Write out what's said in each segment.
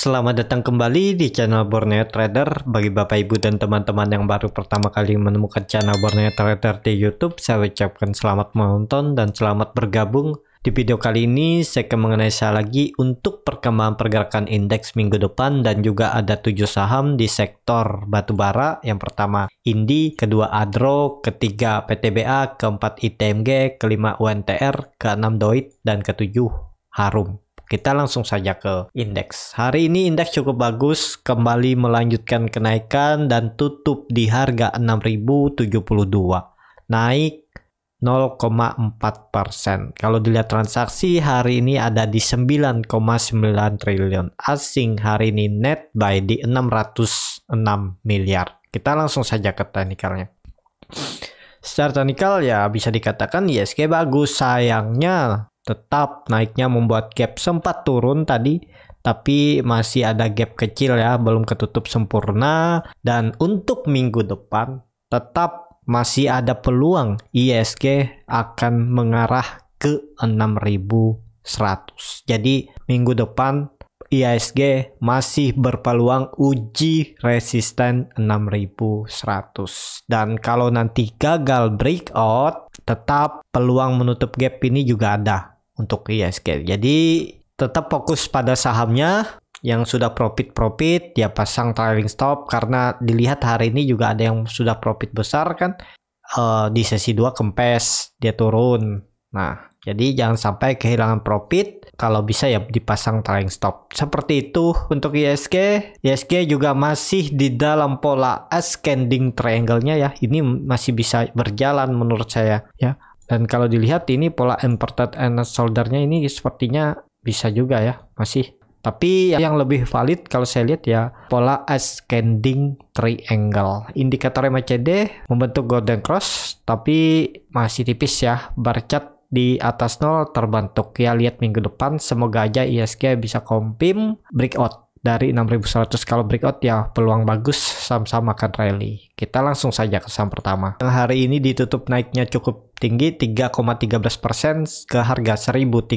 Selamat datang kembali di channel Borneo Trader Bagi bapak ibu dan teman-teman yang baru pertama kali menemukan channel Borneo Trader di Youtube Saya ucapkan selamat menonton dan selamat bergabung Di video kali ini saya akan mengenai sekali lagi untuk perkembangan pergerakan indeks minggu depan Dan juga ada tujuh saham di sektor batubara Yang pertama Indi, kedua Adro, ketiga PTBA, keempat ITMG, kelima UNTR, keenam Doit, dan ketujuh Harum kita langsung saja ke indeks. Hari ini indeks cukup bagus, kembali melanjutkan kenaikan dan tutup di harga 6072. Naik 0,4 Kalau dilihat transaksi hari ini ada di 9,9 triliun. Asing hari ini net buy di 606 miliar. Kita langsung saja ke teknikalnya. Secara teknikal ya bisa dikatakan ISG bagus, sayangnya tetap naiknya membuat gap sempat turun tadi tapi masih ada gap kecil ya belum ketutup sempurna dan untuk minggu depan tetap masih ada peluang ISG akan mengarah ke 6100 jadi minggu depan ISG masih berpeluang uji resisten 6100 dan kalau nanti gagal breakout tetap peluang menutup gap ini juga ada untuk ISG. Iya, Jadi tetap fokus pada sahamnya yang sudah profit-profit ya pasang trailing stop karena dilihat hari ini juga ada yang sudah profit besar kan uh, di sesi 2 kempes dia turun. Nah, jadi jangan sampai kehilangan profit, kalau bisa ya dipasang trailing stop. Seperti itu untuk ISG. ISG juga masih di dalam pola ascending triangle-nya ya. Ini masih bisa berjalan menurut saya ya. Dan kalau dilihat ini pola inverted and shoulder-nya ini sepertinya bisa juga ya, masih. Tapi yang lebih valid kalau saya lihat ya pola ascending triangle. Indikator MACD membentuk golden cross tapi masih tipis ya bar chart di atas nol terbentuk. Ya lihat minggu depan semoga aja ISG bisa kompim breakout dari 6100 kalau breakout ya peluang bagus saham-saham akan rally. Kita langsung saja ke saham pertama. Yang hari ini ditutup naiknya cukup tinggi 3,13% ke harga 1315.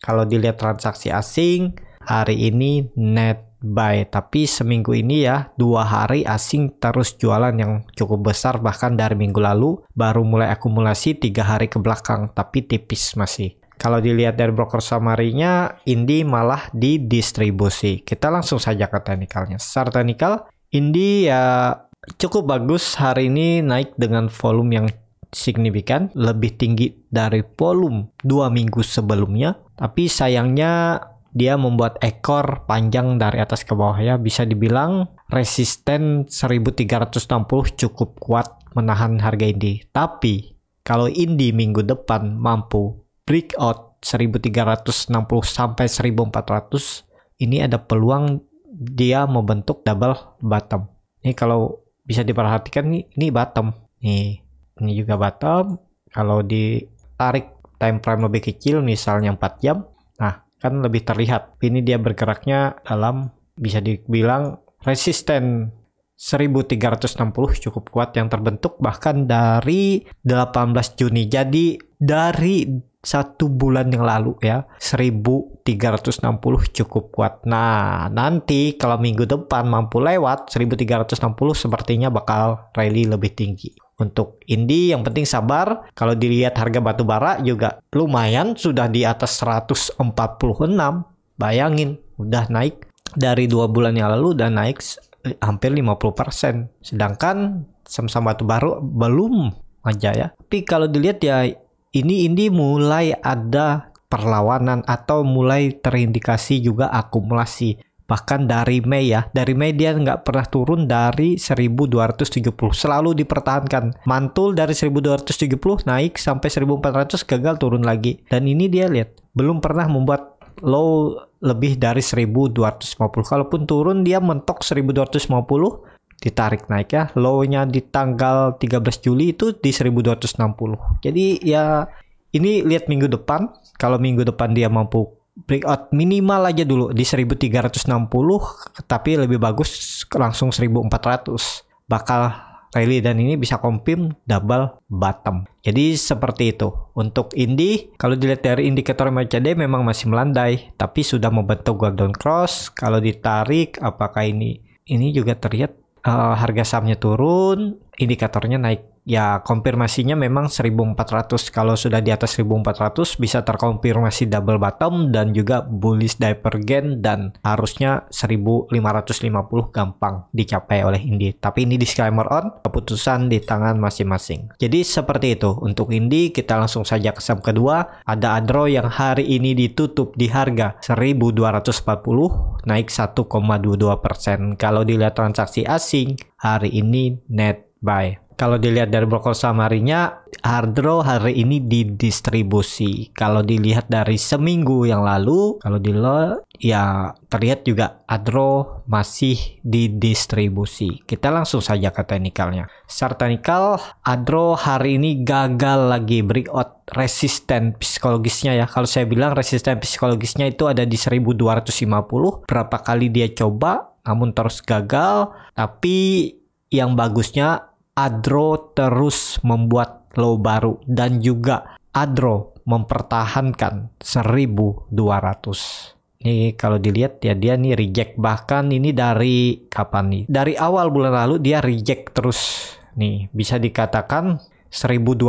Kalau dilihat transaksi asing hari ini net buy tapi seminggu ini ya dua hari asing terus jualan yang cukup besar bahkan dari minggu lalu baru mulai akumulasi tiga hari ke belakang tapi tipis masih kalau dilihat dari broker summary-nya Indi malah didistribusi. kita langsung saja ke teknikalnya secara teknikal Indi ya cukup bagus hari ini naik dengan volume yang signifikan lebih tinggi dari volume dua minggu sebelumnya tapi sayangnya dia membuat ekor panjang dari atas ke bawah ya bisa dibilang resisten 1360 cukup kuat menahan harga ini tapi kalau ini minggu depan mampu breakout 1360 sampai 1400 ini ada peluang dia membentuk double bottom ini kalau bisa diperhatikan nih ini bottom nih ini juga bottom kalau ditarik time frame lebih kecil misalnya 4 jam nah kan lebih terlihat. Ini dia bergeraknya dalam bisa dibilang resisten 1360 cukup kuat yang terbentuk bahkan dari 18 Juni. Jadi dari satu bulan yang lalu ya 1360 cukup kuat nah nanti kalau minggu depan mampu lewat 1360 sepertinya bakal rally lebih tinggi untuk Indi yang penting sabar. Kalau dilihat harga batu bara juga lumayan sudah di atas 146. Bayangin udah naik dari dua bulan yang lalu dan naik hampir 50%. Sedangkan sama-sama batu baru belum aja ya. Tapi kalau dilihat ya ini Indi mulai ada perlawanan atau mulai terindikasi juga akumulasi bahkan dari Mei ya dari Mei dia nggak pernah turun dari 1270 selalu dipertahankan mantul dari 1270 naik sampai 1400 gagal turun lagi dan ini dia lihat belum pernah membuat low lebih dari 1250 kalaupun turun dia mentok 1250 ditarik naik ya low-nya di tanggal 13 Juli itu di 1260 jadi ya ini lihat minggu depan kalau minggu depan dia mampu breakout minimal aja dulu di 1360 tapi lebih bagus langsung 1400 bakal rally dan ini bisa confirm double bottom. Jadi seperti itu. Untuk indie, kalau dilihat dari indikator MACD memang masih melandai, tapi sudah membentuk golden cross. Kalau ditarik, apakah ini? Ini juga terlihat uh, harga sahamnya turun, indikatornya naik ya konfirmasinya memang 1400 kalau sudah di atas 1400 bisa terkonfirmasi double bottom dan juga bullish divergen dan harusnya 1550 gampang dicapai oleh Indi tapi ini disclaimer on keputusan di tangan masing-masing jadi seperti itu untuk Indi kita langsung saja ke saham kedua ada Adro yang hari ini ditutup di harga 1240 naik 1,22% kalau dilihat transaksi asing hari ini net buy kalau dilihat dari broker samarinya, hard draw hari ini didistribusi. Kalau dilihat dari seminggu yang lalu, kalau di lo ya terlihat juga draw masih didistribusi. Kita langsung saja ke teknikalnya. Secara teknikal, draw hari ini gagal lagi breakout resisten psikologisnya ya. Kalau saya bilang resisten psikologisnya itu ada di 1250. Berapa kali dia coba namun terus gagal, tapi yang bagusnya Adro terus membuat low baru dan juga Adro mempertahankan 1200. Nih kalau dilihat ya dia nih reject bahkan ini dari kapan nih? Dari awal bulan lalu dia reject terus. Nih bisa dikatakan 1200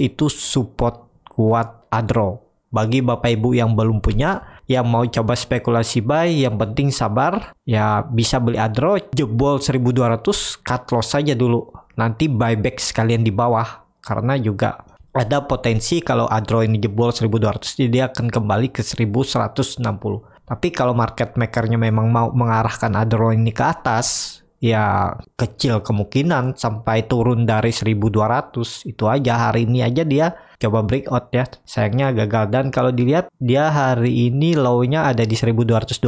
itu support kuat Adro. Bagi Bapak Ibu yang belum punya, yang mau coba spekulasi buy, yang penting sabar. Ya bisa beli Adro, jebol 1200, cut loss saja dulu nanti buyback sekalian di bawah karena juga ada potensi kalau Adro ini jebol 1200 dia akan kembali ke 1160 tapi kalau market makernya memang mau mengarahkan Adro ini ke atas ya kecil kemungkinan sampai turun dari 1200 itu aja hari ini aja dia coba breakout ya sayangnya gagal dan kalau dilihat dia hari ini low-nya ada di 1225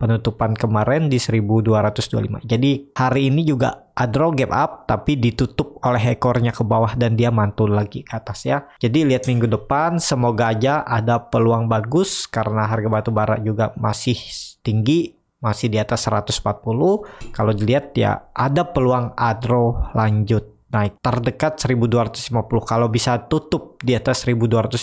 penutupan kemarin di 1225 jadi hari ini juga Adro gap up tapi ditutup oleh ekornya ke bawah dan dia mantul lagi ke atas ya. Jadi lihat minggu depan semoga aja ada peluang bagus karena harga batu bara juga masih tinggi masih di atas 140. Kalau dilihat ya ada peluang Adro lanjut naik terdekat 1250 kalau bisa tutup di atas 1250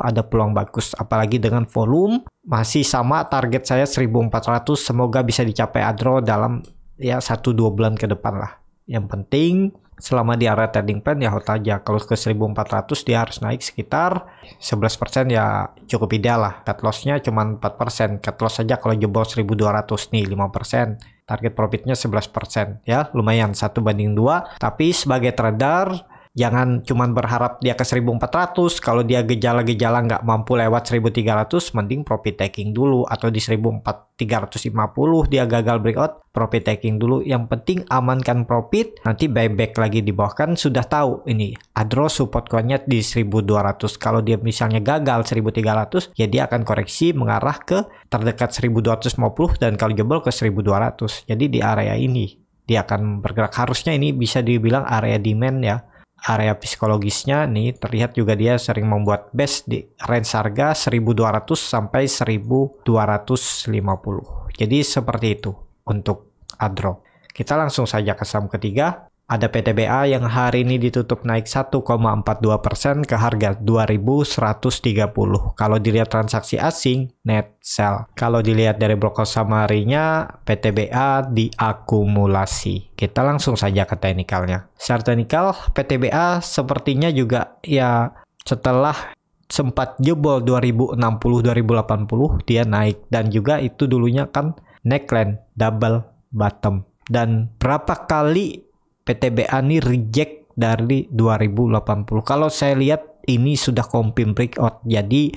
ada peluang bagus apalagi dengan volume masih sama target saya 1400 semoga bisa dicapai adro dalam ya satu dua bulan ke depan lah. Yang penting selama di area trading plan ya hold aja. Kalau ke 1400 dia harus naik sekitar 11% ya cukup ideal lah. Cut lossnya cuma 4%. Cut loss aja kalau jebol 1200 nih 5%. Target profitnya 11% ya lumayan satu banding dua. Tapi sebagai trader jangan cuman berharap dia ke 1400 kalau dia gejala-gejala nggak mampu lewat 1300 mending profit taking dulu atau di 1350 dia gagal breakout profit taking dulu yang penting amankan profit nanti buyback lagi di bawah kan sudah tahu ini adro support coinnya di 1200 kalau dia misalnya gagal 1300 ya dia akan koreksi mengarah ke terdekat 1250 dan kalau jebol ke 1200 jadi di area ini dia akan bergerak harusnya ini bisa dibilang area demand ya area psikologisnya nih terlihat juga dia sering membuat base di range harga 1200 sampai 1250. Jadi seperti itu untuk Adro. Kita langsung saja ke saham ketiga ada PTBA yang hari ini ditutup naik 1,42% ke harga 2130. Kalau dilihat transaksi asing, net sell. Kalau dilihat dari broker summary PTBA diakumulasi. Kita langsung saja ke teknikalnya. Secara teknikal, PTBA sepertinya juga ya setelah sempat jebol 2060-2080, dia naik. Dan juga itu dulunya kan neckline, double bottom. Dan berapa kali PTBA ini reject dari 2080. Kalau saya lihat ini sudah confirm breakout. Jadi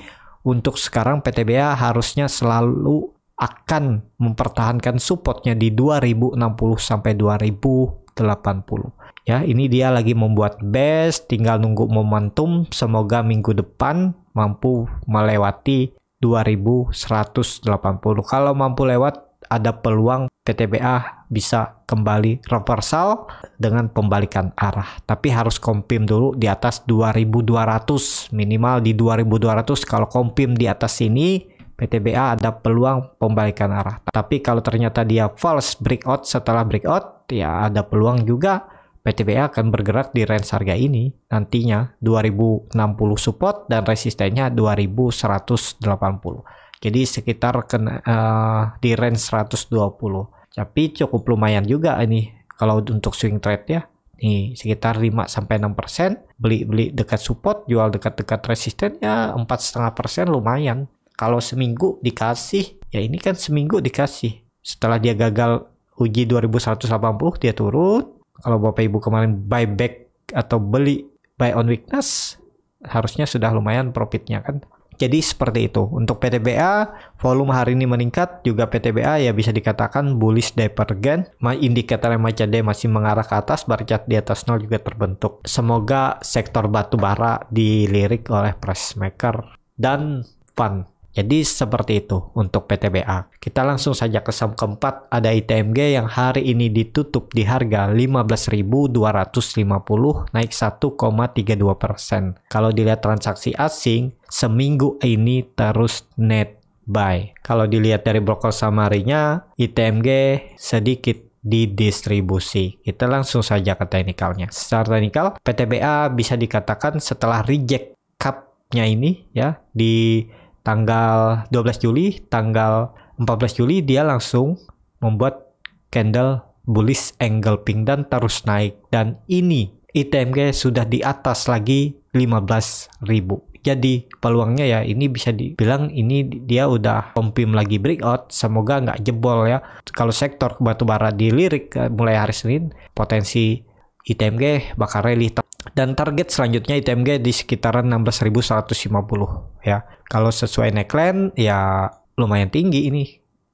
untuk sekarang PTBA harusnya selalu akan mempertahankan supportnya di 2060 sampai 2080. Ya, ini dia lagi membuat base, tinggal nunggu momentum. Semoga minggu depan mampu melewati 2180. Kalau mampu lewat ada peluang TTBA bisa kembali reversal dengan pembalikan arah. Tapi harus kompim dulu di atas 2200 minimal di 2200 kalau kompim di atas sini PTBA ada peluang pembalikan arah. Tapi kalau ternyata dia false breakout setelah breakout, ya ada peluang juga PTBA akan bergerak di range harga ini nantinya 2060 support dan resistennya 2180. Jadi sekitar kena, uh, di range 120. Tapi cukup lumayan juga ini kalau untuk swing trade ya. Nih, sekitar 5 sampai 6%, beli-beli dekat support, jual dekat-dekat resisten ya persen lumayan. Kalau seminggu dikasih, ya ini kan seminggu dikasih. Setelah dia gagal uji 2180 dia turun. Kalau Bapak Ibu kemarin buy back atau beli buy on weakness harusnya sudah lumayan profitnya kan jadi seperti itu. Untuk PTBA, volume hari ini meningkat, juga PTBA ya bisa dikatakan bullish divergen. Indikator MACD masih mengarah ke atas, bar di atas nol juga terbentuk. Semoga sektor batu bara dilirik oleh price maker dan fund. Jadi seperti itu untuk PTBA. Kita langsung saja ke saham keempat ada ITMG yang hari ini ditutup di harga 15.250 naik 1,32%. Kalau dilihat transaksi asing, seminggu ini terus net buy. Kalau dilihat dari broker samarinya, ITMG sedikit didistribusi. Kita langsung saja ke teknikalnya. Secara teknikal, PTBA bisa dikatakan setelah reject cupnya ini ya di tanggal 12 Juli, tanggal 14 Juli dia langsung membuat candle bullish angle pink dan terus naik dan ini ITMG sudah di atas lagi 15.000. Jadi peluangnya ya ini bisa dibilang ini dia udah pompim lagi breakout. Semoga nggak jebol ya. Kalau sektor batubara dilirik eh, mulai hari Senin potensi ITMG bakal rally dan target selanjutnya ITMG di sekitaran 16.150 ya. Kalau sesuai neckline ya lumayan tinggi ini.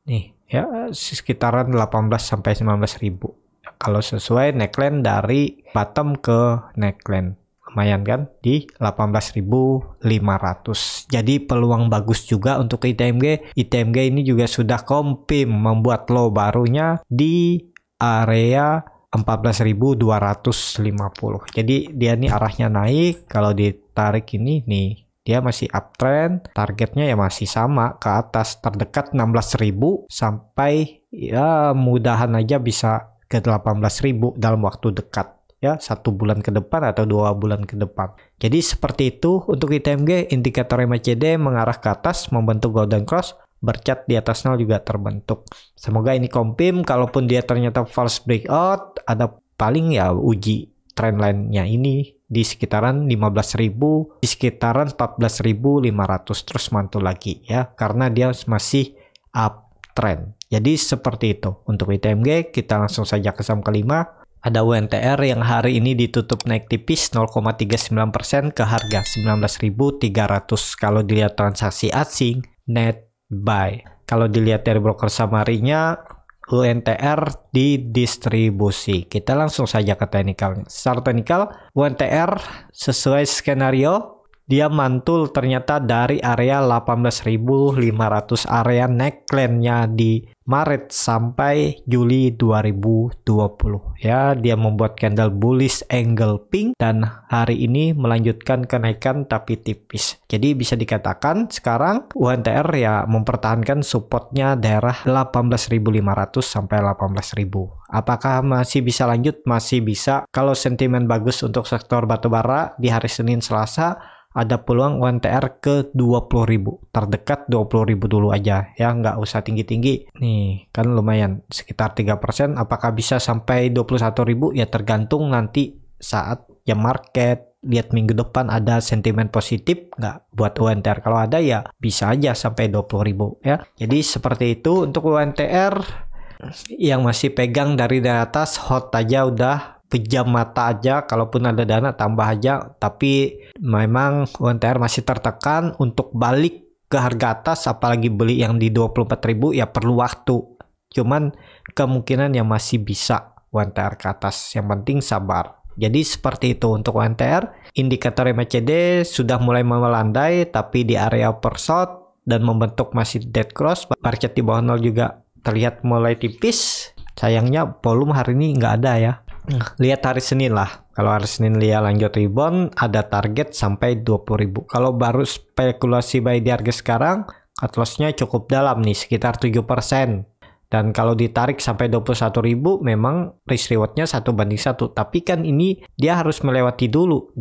Nih, ya sekitaran 18 sampai 19.000. Kalau sesuai neckline dari bottom ke neckline lumayan kan di 18.500. Jadi peluang bagus juga untuk ITMG. ITMG ini juga sudah kompim membuat low barunya di area 14.250. Jadi dia ini arahnya naik, kalau ditarik ini nih dia masih uptrend, targetnya ya masih sama ke atas terdekat 16.000 sampai ya mudahan aja bisa ke 18.000 dalam waktu dekat ya satu bulan ke depan atau dua bulan ke depan. Jadi seperti itu untuk ITMG indikator MACD mengarah ke atas membentuk golden cross bercat di atas nol juga terbentuk. Semoga ini kompim. kalaupun dia ternyata false breakout ada paling ya uji trendline-nya ini di sekitaran 15.000 di sekitaran 14.500 terus mantul lagi ya karena dia masih uptrend. Jadi seperti itu untuk ITMG kita langsung saja ke saham kelima ada WNTR yang hari ini ditutup naik tipis 0,39% ke harga 19.300 kalau dilihat transaksi asing net buy. Kalau dilihat dari broker summary-nya, UNTR di Kita langsung saja ke technical. Secara technical UNTR sesuai skenario dia mantul ternyata dari area 18.500 area neckline-nya di Maret sampai Juli 2020 ya dia membuat candle bullish angle pink dan hari ini melanjutkan kenaikan tapi tipis jadi bisa dikatakan sekarang UNTR ya mempertahankan supportnya daerah 18.500 sampai 18.000 apakah masih bisa lanjut masih bisa kalau sentimen bagus untuk sektor batubara di hari Senin Selasa ada peluang UNTR ke 20.000 terdekat 20.000 dulu aja ya nggak usah tinggi-tinggi nih kan lumayan sekitar 3% apakah bisa sampai 21.000 ya tergantung nanti saat ya market lihat minggu depan ada sentimen positif nggak buat UNTR kalau ada ya bisa aja sampai 20.000 ya jadi seperti itu untuk UNTR yang masih pegang dari atas hot aja udah pejam mata aja kalaupun ada dana tambah aja tapi memang UNTR masih tertekan untuk balik ke harga atas apalagi beli yang di 24.000 ya perlu waktu cuman kemungkinan yang masih bisa UNTR ke atas yang penting sabar jadi seperti itu untuk UNTR indikator MACD sudah mulai melandai tapi di area persot dan membentuk masih dead cross market di bawah nol juga terlihat mulai tipis sayangnya volume hari ini nggak ada ya Nah, lihat hari Senin lah. Kalau hari Senin lihat lanjut rebound, ada target sampai ribu. Kalau baru spekulasi buy di harga sekarang, cut loss-nya cukup dalam nih, sekitar 7%. Dan kalau ditarik sampai ribu, memang risk rewardnya 1 banding 1. Tapi kan ini dia harus melewati dulu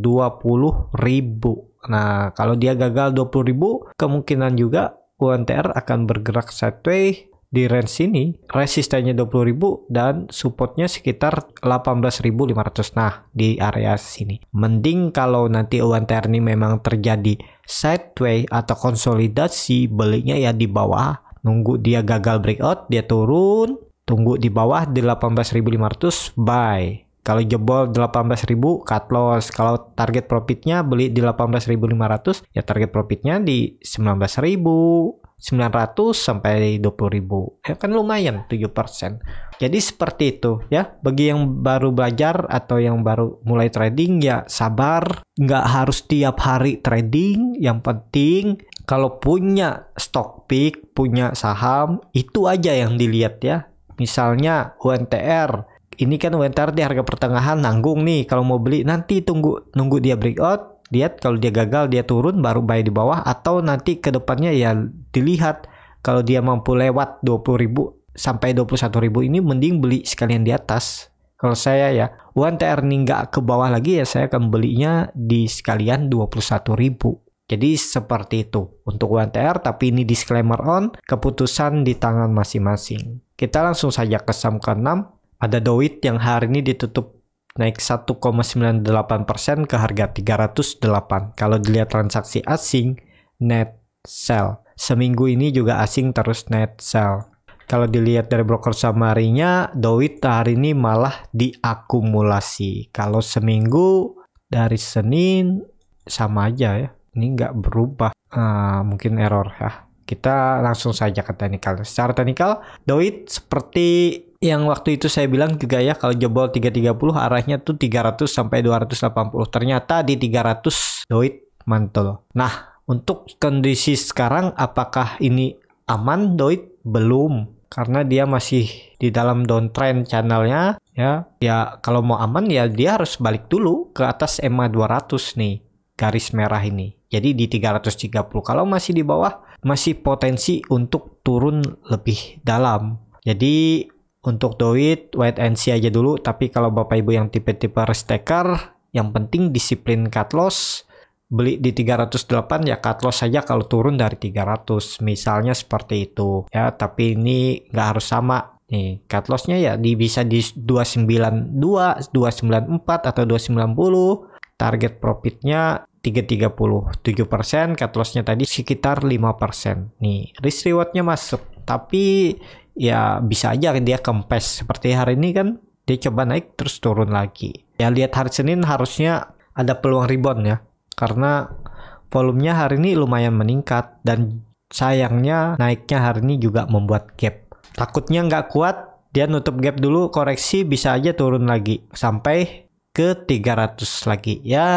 ribu. Nah kalau dia gagal ribu, kemungkinan juga UNTR akan bergerak sideways di range sini resistennya 20.000 dan supportnya sekitar 18.500 nah di area sini mending kalau nanti uang ini memang terjadi sideways atau konsolidasi belinya ya di bawah nunggu dia gagal breakout dia turun tunggu di bawah di 18.500 buy kalau jebol 18.000 cut loss. Kalau target profitnya beli di 18.500 ya target profitnya di 19.000 900 sampai 20 ribu ya kan lumayan 7% jadi seperti itu ya bagi yang baru belajar atau yang baru mulai trading ya sabar nggak harus tiap hari trading yang penting kalau punya stock pick punya saham itu aja yang dilihat ya misalnya UNTR ini kan UNTR di harga pertengahan nanggung nih kalau mau beli nanti tunggu nunggu dia breakout lihat kalau dia gagal dia turun baru buy di bawah atau nanti ke depannya ya dilihat kalau dia mampu lewat 20.000 sampai 21.000 ini mending beli sekalian di atas kalau saya ya one TR ini nggak ke bawah lagi ya saya akan belinya di sekalian 21.000 jadi seperti itu untuk one TR tapi ini disclaimer on keputusan di tangan masing-masing kita langsung saja ke saham ke-6 ada Dowit yang hari ini ditutup naik 1,98% ke harga 308. Kalau dilihat transaksi asing, net sell. Seminggu ini juga asing terus net sell. Kalau dilihat dari broker samarinya, Dowit hari ini malah diakumulasi. Kalau seminggu dari Senin sama aja ya. Ini nggak berubah. Uh, mungkin error ya. Kita langsung saja ke teknikal. Secara teknikal, Dowit seperti yang waktu itu saya bilang juga ya kalau jebol 330 arahnya tuh 300 sampai 280. Ternyata di 300 Doit mantul. Nah, untuk kondisi sekarang apakah ini aman Doit? Belum karena dia masih di dalam downtrend channelnya ya ya kalau mau aman ya dia harus balik dulu ke atas EMA 200 nih garis merah ini jadi di 330 kalau masih di bawah masih potensi untuk turun lebih dalam jadi untuk do it, wait and see aja dulu. Tapi kalau Bapak Ibu yang tipe-tipe restaker, yang penting disiplin cut loss. Beli di 308 ya cut loss saja kalau turun dari 300. Misalnya seperti itu. ya Tapi ini nggak harus sama. Nih, cut lossnya ya di, bisa di 292, 294, atau 290. Target profitnya 337 persen, cut lossnya tadi sekitar 5 persen. Nih, risk rewardnya masuk, tapi ya bisa aja kan dia kempes. Seperti hari ini kan dia coba naik terus turun lagi. Ya lihat hari Senin harusnya ada peluang rebound ya, karena volumenya hari ini lumayan meningkat dan sayangnya naiknya hari ini juga membuat gap. Takutnya nggak kuat, dia nutup gap dulu koreksi bisa aja turun lagi sampai ke 300 lagi. Ya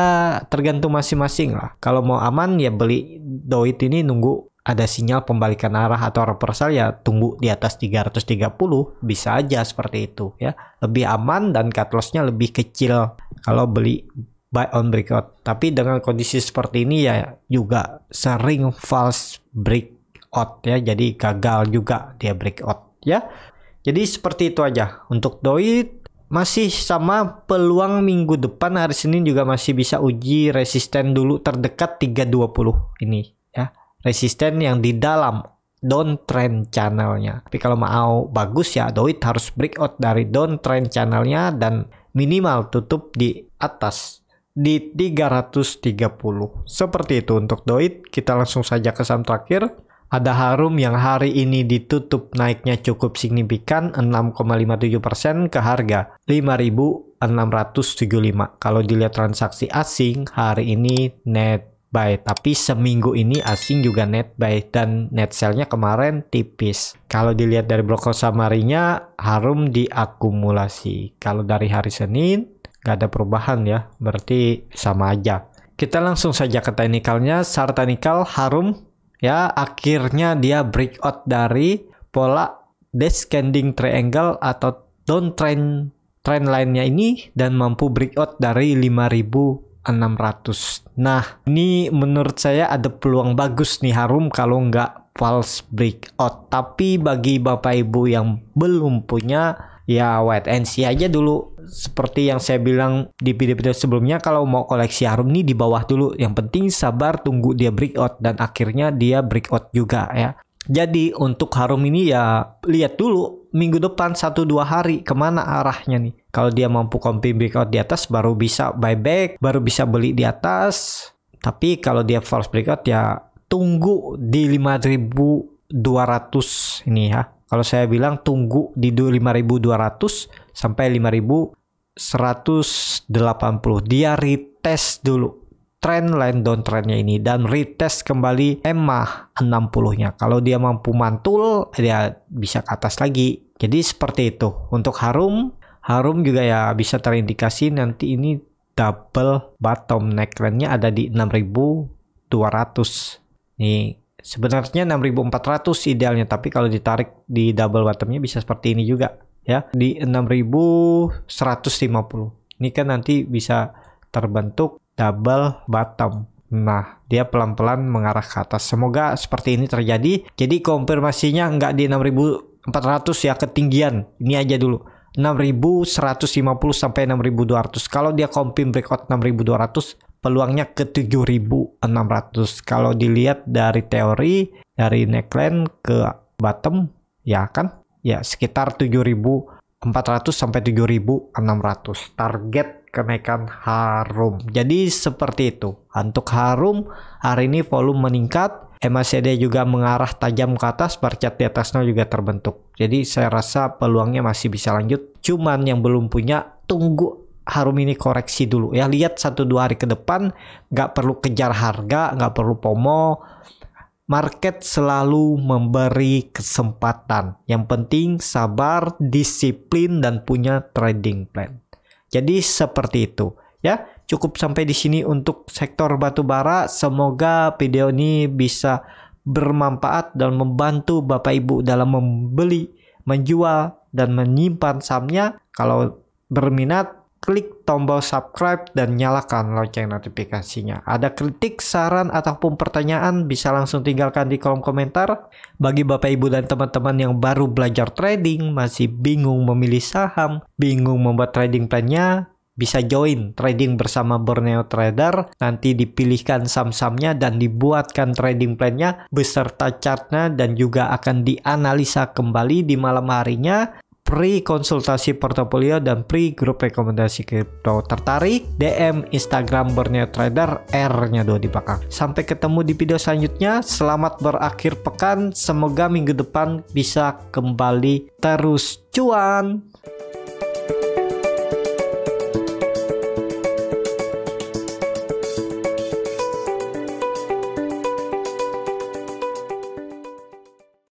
tergantung masing-masing lah. Kalau mau aman ya beli doit ini nunggu ada sinyal pembalikan arah atau reversal ya tunggu di atas 330 bisa aja seperti itu ya. Lebih aman dan cut lossnya lebih kecil kalau beli buy on breakout. Tapi dengan kondisi seperti ini ya juga sering false breakout ya. Jadi gagal juga dia breakout ya. Jadi seperti itu aja untuk DOI masih sama peluang minggu depan hari Senin juga masih bisa uji resisten dulu terdekat 320 ini ya. Resisten yang di dalam downtrend channelnya. Tapi kalau mau bagus ya Doit harus breakout dari downtrend channelnya dan minimal tutup di atas di 330. Seperti itu untuk Doit. Kita langsung saja ke saham terakhir. Ada harum yang hari ini ditutup naiknya cukup signifikan 6,57% ke harga 5.675. Kalau dilihat transaksi asing hari ini net buy tapi seminggu ini asing juga net buy dan net sellnya kemarin tipis. Kalau dilihat dari broker samarinya harum diakumulasi. Kalau dari hari Senin gak ada perubahan ya, berarti sama aja. Kita langsung saja ke teknikalnya. Sartanikal harum ya akhirnya dia breakout dari pola descending triangle atau downtrend trend line-nya ini dan mampu breakout dari 5600. Nah, ini menurut saya ada peluang bagus nih Harum kalau nggak false breakout. Tapi bagi Bapak Ibu yang belum punya, ya wait and see aja dulu seperti yang saya bilang di video-video sebelumnya kalau mau koleksi harum nih di bawah dulu yang penting sabar tunggu dia breakout dan akhirnya dia breakout juga ya jadi untuk harum ini ya lihat dulu minggu depan 1-2 hari kemana arahnya nih kalau dia mampu kompi breakout di atas baru bisa buyback baru bisa beli di atas tapi kalau dia false breakout ya tunggu di 5200 ini ya kalau saya bilang tunggu di 5200 sampai 5180. Dia retest dulu trend line downtrendnya ini dan retest kembali EMA 60-nya. Kalau dia mampu mantul, dia bisa ke atas lagi. Jadi seperti itu. Untuk Harum, Harum juga ya bisa terindikasi nanti ini double bottom neckline-nya ada di 6200. Nih, sebenarnya 6400 idealnya, tapi kalau ditarik di double bottomnya bisa seperti ini juga ya di 6150. Ini kan nanti bisa terbentuk double bottom. Nah, dia pelan-pelan mengarah ke atas. Semoga seperti ini terjadi. Jadi konfirmasinya nggak di 6400 ya ketinggian. Ini aja dulu. 6150 sampai 6200. Kalau dia confirm breakout 6200, peluangnya ke 7600. Kalau dilihat dari teori dari neckline ke bottom, ya kan ya sekitar 7.400 sampai 7.600 target kenaikan harum. Jadi seperti itu. Untuk harum hari ini volume meningkat, MACD juga mengarah tajam ke atas, bar di atasnya juga terbentuk. Jadi saya rasa peluangnya masih bisa lanjut. Cuman yang belum punya, tunggu harum ini koreksi dulu ya. Lihat 1-2 hari ke depan, nggak perlu kejar harga, nggak perlu pomo, market selalu memberi kesempatan. Yang penting sabar, disiplin dan punya trading plan. Jadi seperti itu ya. Cukup sampai di sini untuk sektor batubara. Semoga video ini bisa bermanfaat dan membantu Bapak Ibu dalam membeli, menjual dan menyimpan sahamnya. Kalau berminat klik tombol subscribe dan nyalakan lonceng notifikasinya. Ada kritik, saran, ataupun pertanyaan bisa langsung tinggalkan di kolom komentar. Bagi Bapak Ibu dan teman-teman yang baru belajar trading, masih bingung memilih saham, bingung membuat trading plan-nya, bisa join trading bersama Borneo Trader. Nanti dipilihkan saham-sahamnya dan dibuatkan trading plan-nya beserta chart-nya dan juga akan dianalisa kembali di malam harinya pre-konsultasi portofolio dan pre-grup rekomendasi kripto. Tertarik? DM Instagram Borneo Trader R-nya dua di belakang. Sampai ketemu di video selanjutnya. Selamat berakhir pekan. Semoga minggu depan bisa kembali terus cuan.